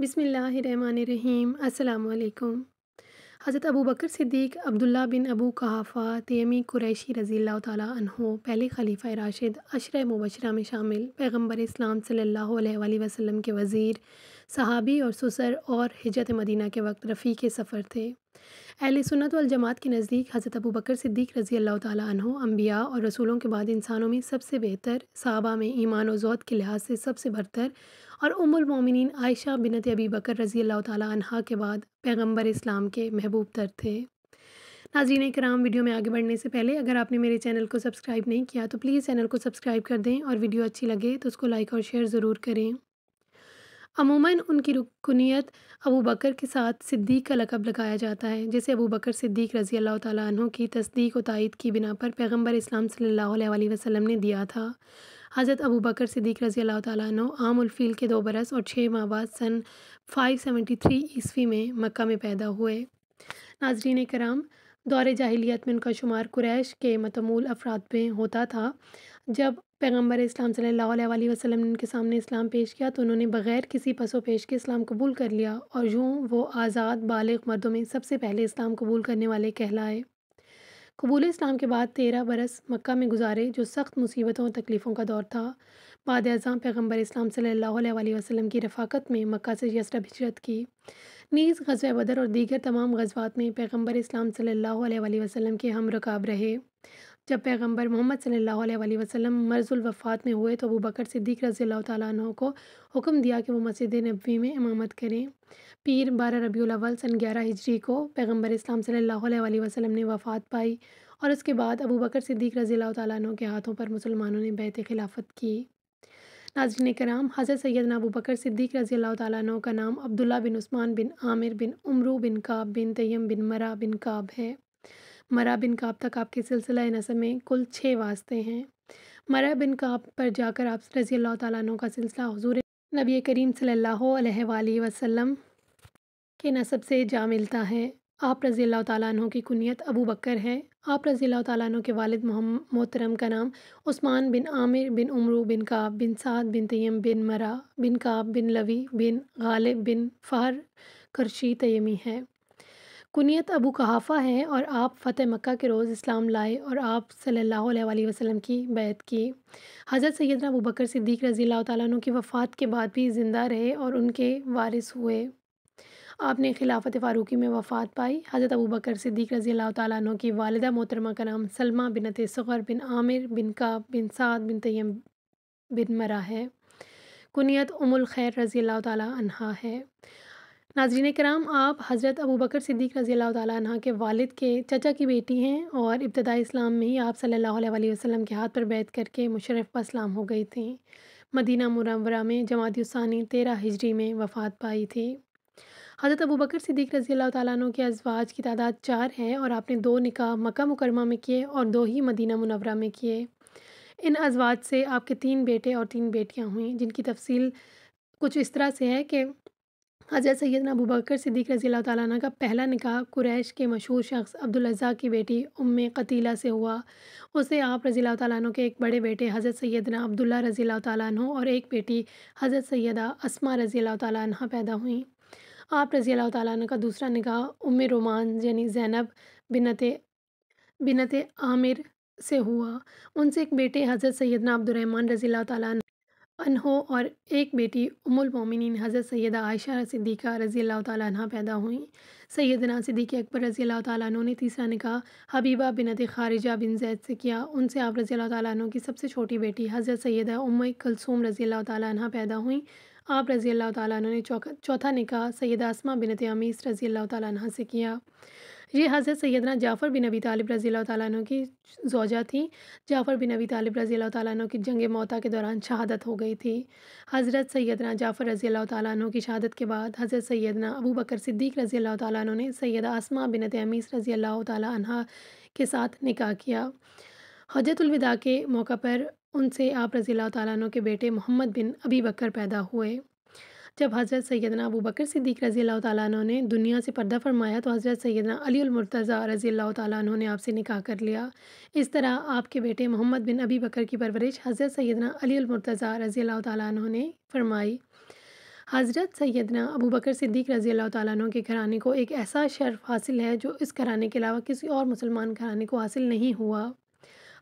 बिसमीम् अल्लाम हज़रत अबू बकर सिद्दीक अब्दुल्ला बिन अबू कहाफ़ा तयमी कुरैशी रज़ी तहो पहले खलीफ़ा राशिद अशर मुबशरा में शामिल पैगम्बर इस्लाम सल्ला अलैहि के वज़ीर सहाबी और सुसर और हजरत मदीना के वक्त रफ़ी के सफ़र थे अहल सुनत जमात के नज़दीक हज़रत अबू बकर सिद्दीक रज़ी अल्लाह तहो अम्बिया और रसूलों के बाद इंसानों में सबसे बेहतर साहबा में ईमान और के लिहाज से सबसे बरतर और उमुलमिन आयशा बिनत अबी बकर रज़ी अल्लाह तह के बाद पैगम्बर इस्लाम के महबूब तर थे नाजीन कराम वीडियो में आगे बढ़ने से पहले अगर आपने मेरे चैनल को सब्सक्राइब नहीं किया तो प्लीज़ चैनल को सब्सक्राइब कर दें और वीडियो अच्छी लगे तो उसको लाइक और शेयर ज़रूर करें अमूमन उनकी रुकनीत अबू बकर के साथ सिद्दीक का लकब लगाया जाता है जैसे अबू बकर सिद्दीक रज़ी अल्लाह तु की तस्दीक व तायद की बिना पर पैगम्बर इस्लाम सल्ला वसम ने दिया था हज़रत अबू बकर सिद्दीक रज़ी अल्लाह तु उलफ़ील के दो बरस और छः माह बाद सन 573 ईस्वी में मक्का में पैदा हुए नाजरीन कराम दौर जाहिलियत में उनका शुमार कुरैश के मतमूल अफराद में होता था जब पैगम्बर इस्लाम सल्लल्लाहु अलैहि वसल्लम ने उनके सामने इस्लाम पेश किया तो उन्होंने बग़ैर किसी पसो पेश के इस्लाम कबूल कर लिया और यूँ वो आज़ाद बालग मर्दों में सबसे पहले इस्लाम कबूल करने वाले कहलाए कबूल इस्लाम के बाद तेरह बरस मक्का में गुजारे जो सख्त मुसीबतों और तकलीफ़ों का दौर था बाद अज़ाम पैगम्बर इस्लाम सल्ला वसलम की रफाकत में मक्का से यसरा हिजरत की नीज़ गज़ बदर और दीगर तमाम गजबात में पैगम्बर इस्लाम सल्ला वसलम के हम रकाब रहे जब पैगम्बर मोहम्मद सल्ला वसल्लम मर्जुल वफ़ात में हुए तो अबू बकर सिद्दीक रज़ी तु को हुक्म दिया कि वो मस्जिद नबी में इमामत करें पीर बारह रबी अव्वल सन ग्यारह हिजरी को पैगम्बर इस्लाम अलैहि वसल्लम ने वफ़ात पाई और उसके बाद अबू बकर सिद्दीक रज़ी तु के हाथों पर मुसलमानों ने बैत खिलाफत की नाजरन कराम हज़रत सैदना अबू बकर सिद्दीक रज़ी तु का नाम अब्दुल्ला बिन उस्मान बिन आमिर बिन उमरू बिन काब बिन तयम बिन मरा बिन काब है मरा बिन काब तक आपके सिलसिला नसर में कुल छः वास्ते हैं मरा बिन काब पर जाकर आप रज़ी अल्लाह तु का सिलसिला हजूर नबी करीम सल्ला वसम के नसब से जा मिलता है आप रज़ी अल्लाह तु की कुनीत अबू बकर है आप रज़ी अल्लाह तु के वालिद मोहतरम का नाम उस्मान बिन आमिर बिन उमरू बिन काब बिन साद बिन तयम बिन मरा बिन काब बिन लवी बिन गालिब बिन फ़ार खुर्शी तयमी है कुनीत अबू कहाफ़ा हैं और आप फ़तेह मक्का के रोज़ इस्लाम लाए और आप सल्लल्लाहु अलैहि वसल्लम की बैत की हज़रत सैदना अबू बकर सिद्दीक रज़ी तु की वफ़ात के बाद भी ज़िंदा रहे और उनके वारिस हुए आपने खिलाफत फ़ारूकी में वफ़ात पाई हज़रत अबू बकर सिद्दीक रज़ी तु की वालदा मोहतरमा का नाम सलमा बिन सग़र बिन आमिर बिन का बिन साद बिन तयम बिन मरा है कुनीत उमुल खैर रज़ी तह है नाजरीन कराम आप हज़रत अबू बकर सिद्दीक रज़ी अल्लाह तह के वालिद के चचा की बेटी हैं और इब्तदा इस्लाम में ही आप अलैहि वसल्लम के हाथ पर बैठ करके मुशरफ़ इस्लाम हो गई थी मदीना मुरवरा में जमातुसानी तेरह हिजरी में वफ़ात पाई थी हज़रत अबू बकर सिद्दीक रज़ी अल्लाह तु के अजवाज की तादाद चार है और आपने दो निकाह मक्का मुकरमा में किए और दो ही मदीना मुनवरा में किए इन अजवाज से आपके तीन बेटे और तीन बेटियाँ हुई जिनकी तफसील कुछ इस तरह से है कि हज़रत हाँ, सैदना अबू बकर सिद्दीक़ रज़ी अल्लाह का पहला निकाह कुरैश के मशहूर शख्स अब्दुलजा की बेटी उम्म कतीला से हुआ उसे आप रज़ी अल्लाह के एक बड़े बेटे हज़रत सैदना अब्दुल्ला रज़ी अल्लाह और एक बेटी हज़रत सैदा असमा रज़ी अल्लाह पैदा हुई आप रज़ी अल्लाह का दूसरा निकाह उम्म रोमान यानी ज़ैनब बिनत बिनत आमिर से हुआ उनसे एक बेटे हज़रत सैदना अब्दुलरहमान रज़ी अल्लाह अनहो और एक बेटी उमुल मोमिन हज़रत सैदा आयशा सिद्दीक़ा रज़ी अल्लाह तह पैदा हुई सैदना सिद्दीक अकबर रज़ी अल्लाह तु ने तीसरा निकाह हबीबा बिनत खारिजा बिन जैद से किया उनसे आप रज़ी अल्लाह तु की सबसे छोटी बेटी हज़रत सैदा उम कलसूम रज़ी अल्लाह तह पैदा हुई आप रज़ी अल्लाह तौथा ने चौथा निकाह सैदा असमा बिनत अमीस रज़ी अल्लाह तह से किया ये हज़रत सैदना जाफ़र बिन अबी तालब रज़ी तु की जोजा थी जाफ़र बिन अबी तालब रज़ी तु की जंग मौता के दौरान शहादत हो गई थी हज़रत सैदना जाफ़र रज़ी तु की शहादत के बाद हज़रत सैदना अबू बकर सिद्दीक रज़ी तु ने सैद आसमा बिन तमीस रज़ी तह के साथ निका किया हजरतलविदा के मौका पर उनसे आप रज़ी तु के बेटे मोहम्मद बिन अबी बकर पैदा हुए जब हज़रत सैदना अबू बकर सिद्दीक रज़ी अल्लाह तु ने दुनिया से पर्दा फरमाया तो हज़रत सैदना अलीमरतज़ा रज़ी अल्लाह तु ने आपसे निकाह कर लिया इस तरह आपके बेटे मोहम्मद बिन अबी बकर की परवरिश हज़रत सैदना अलीमरतज़ा रज़ी अल्लाह तु ने फरमाई हज़रत सैदना अबू बकर सिद्दीक रज़ी अल्लाह तु के घराने को एक ऐसा शर्फ हासिल है जो इस घराने के अलावा किसी और मुसलमान घराने को हासिल नहीं हुआ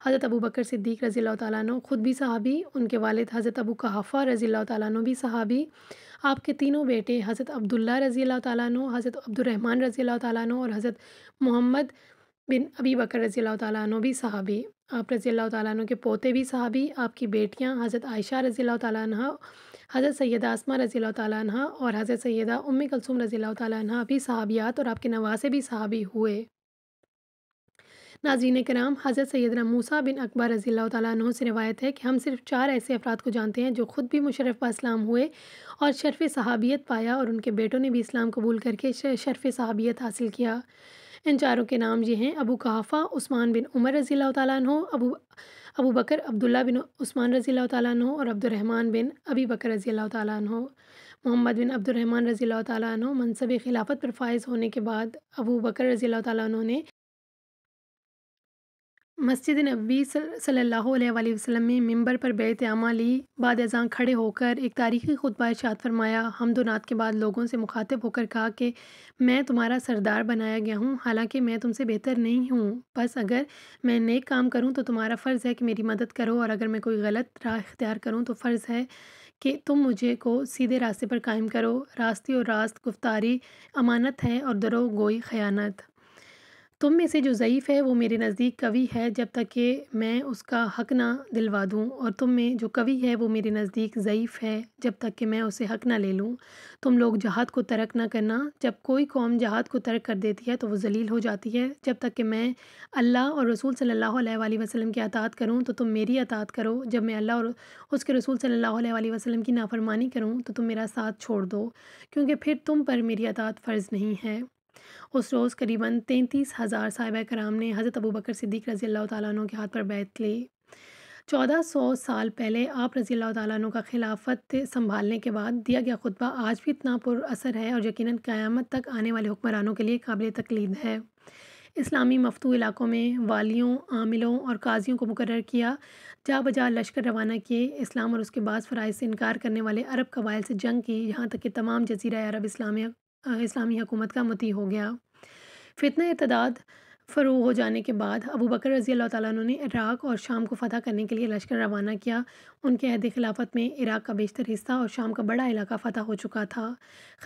हज़रत अबू बकर सिद्दीक रज़ी अल्लाह ख़ुद भी सहाबी उनके वालिद हज़रत अबू कहाफ़ा रज़ी अल्लाह भी सहाबी आपके तीनों बेटे हज़रत अब्दुल्ला रज़ी अल्लाह हज़रत अब्दुलरहमान रज़ी अल्लाह और हज़रत मोहम्मद बिन अबी बकर रज़ी अल्लाह भी सहाबी आप रज़ी अल्लाह के पोते भी सहाबी आपकी बेटियाँ हज़रत आयशा रज़ी अल्लाह हज़रत सैदा आसमा रज़ी अल्लाह और हज़रत सैदा उम कलसूम रज़ी अल्लाह भी सहाबियात और आपके नवासे भी सहाबी हुए नाजीन कराम हज़रत सैदना मूसा बिन अकबर रज़ी तु से रवायत है कि हम सिर्फ चार ऐसे अफराद को जानते हैं जो ख़ुद भी मुशरफ़ इस्लाम हुए और शरफ सहाबियत पाया और उनके बेटों ने भी इस्लाम कबूल करके शरफ सहाबियत हासिल किया इन चारों के नाम ये हैं अबू कहाफ़ा उस्मान बिन उमर रज़ी तु अबू अबू बकर अब्दुल्ला बिन उस्मान रज़ी तु और अब्दुलरहमान बिन अबी बकर रज़ी तु मोहम्मद बिन अब्दुलरहमान रज़ी तु मनसब खिलाफत पर फायज़ होने के बाद अबू बकर रज़ी तु ने मस्जिद नबी सल्ला वसम में मंबर पर बैत आमा ली बाद अजां खड़े होकर एक तारीख़ी खुतबा इर्शाद फरमाया हमदोनात के बाद लोगों से मुखातिब होकर कहा कि मैं तुम्हारा सरदार बनाया गया हूँ हालांकि मैं तुमसे बेहतर नहीं हूँ बस अगर मैं नेक काम करूँ तो तुम्हारा फ़र्ज़ है कि मेरी मदद करो और अगर मैं कोई गलत राह इख्तियार करूँ तो फ़र्ज़ है कि तुम मुझे को सीधे रास्ते पर कायम करो रास्ते और रास्त गुफ्तारी अमानत है और दरो गोई ख़यानत तुम में से जो ज़यीफ़ है वो मेरे नज़दीक कवि है जब तक कि मैं उसका हक ना दिलवा दूँ और तुम में जो कवि है वो मेरे नज़दीक ज़यीफ़ है जब तक कि मैं उसे हक ना ले लूँ तुम लोग जहाद को तरक ना करना जब कोई कौम जहाद को तरक कर देती है तो वो जलील हो जाती है जब तक कि मैं अल्लाह और रसूल सल्ला वसलम की अतात करूँ तो तुम मेरी अतात करो जब मैं अल्लाह और उसके रसूल सल्ला वसलम की नाफरमानी करूँ तो तुम मेरा साथ छोड़ दो क्योंकि फिर तुम पर मेरी अतात फ़र्ज़ नहीं है उस रोज़ करीबन तैंतीस हज़ार साहिब कराम ने हज़रत अबू बकर सिद्दीक रज़ी अल्लाह तु के हाथ पर बैत ली चौदह सौ साल पहले आप रज़ी तु का खिलाफत संभालने के बाद दिया गया खुतबा आज भी इतना पुरअसर है और यकीन क़्यामत तक आने वाले हुक्मरानों के लिए काबिल तकलीद है इस्लामी मफतू इलाक़ों में वालियों आमिलों और काजियों को मुकर किया जा बजा लश्कर रवाना किए इस्लाम और उसके बाद फ़राइज से इनकार करने वाले अरब कबाइल से जंग की यहाँ तक कि तमाम जजीरा अरब इस्लामिया इस्लामी हकूमत का मती हो गया फितना इतदाद फ़रू हो जाने के बाद अबू बकर रज़ी अल्लाह ताली ने इराक़ और शाम को फ़तह करने के लिए लश्कर रवाना किया उनके अहद खिलाफत में इराक़ का बेशतर हिस्सा और शाम का बड़ा इलाका फ़तह हो चुका था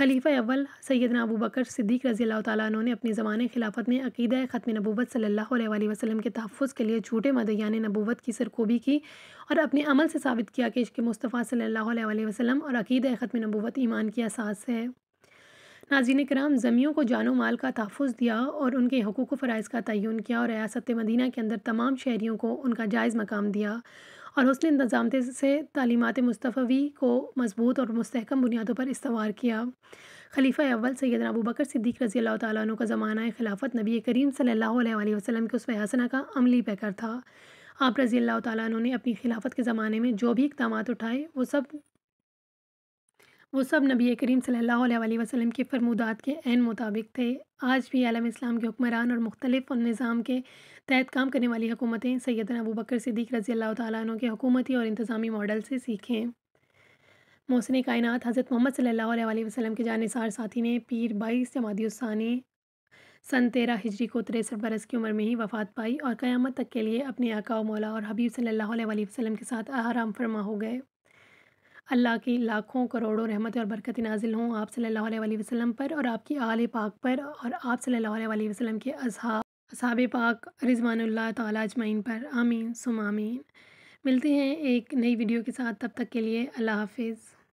खलीफा अव्वल सैदना अबू बकर सिद्दीक रज़ी अल्लाह ताली ने अपने ज़माने खिलाफत में अकीद ख़त्म नबूत सल्ला वसलम के तहफ़ के लिए झूठे मदयान नबूत की सरकोबी की और अपने अमल से साबित किया कि इसके मुस्तफ़ा सल्ला वसलम और अकीद ख़त्म नबूत ईमान की असास है नाजीन कराम ज़मीयों को जानो माल का तहफ़ दिया और उनके हकूक़ फ़रज़ का तयन किया और रियासत मदीना के अंदर तमाम शहरीों को उनका जायज़ मकाम दिया और हसन इंतज़ाम से तलीमत मुस्तफ़ी को मजबूत और मस्तकम बुनियादों पर इस्तवार किया खलीफ़ा अव्वल सैद अबू बकर सिद्दीक रज़ी अल्लाह तु का ज़माना खिलाफत नबी करीम सल्ला वसलम के उस वसना का अमली पैकर था आप रज़ी अल्लाह तु ने अपनी खिलाफत के ज़माने में जो भी इकदाम उठाए वो सब वो सब नबी करीम सल्लल्लाहु अलैहि वसल्लम के फरमूदात के अन मुताबिक थे आज भी आलम इस्लाम के हुक्मरान और मुख्तलिफ निज़ाम के तहत काम करने वाली हुकूमतें सैदना अबू बकर सिद्दीक रज़ी अल्लाह तु के हुकूमती और इंतज़ामी मॉडल से सीखें मोहसिन कायनत हज़रत मोहम्मद सल्ला वसलम के जानसार साथी ने पीर बाईस जमादीसानी सन तेरह हिजरी को तिरसठ बरस की उम्र में ही वफ़ात पाई और क़यामत तक के लिए अपने आका मौला और हबीब सल्लल्लाहु अलैहि वसल्लम के साथ आराम फरमा हो गए अल्लाह की लाखों करोड़ों रहमत और बरकत नाजिल हों आप सल्लल्लाहु अलैहि वसल्लम पर और आपकी आल पाक पर और आप सल्लल्लाहु अलैहि वसल्लम के असहाब पाक रिजवानल्ला तजमाइन पर आमीन सुमाम मिलते हैं एक नई वीडियो के साथ तब तक के लिए अल्लाह हाफिज़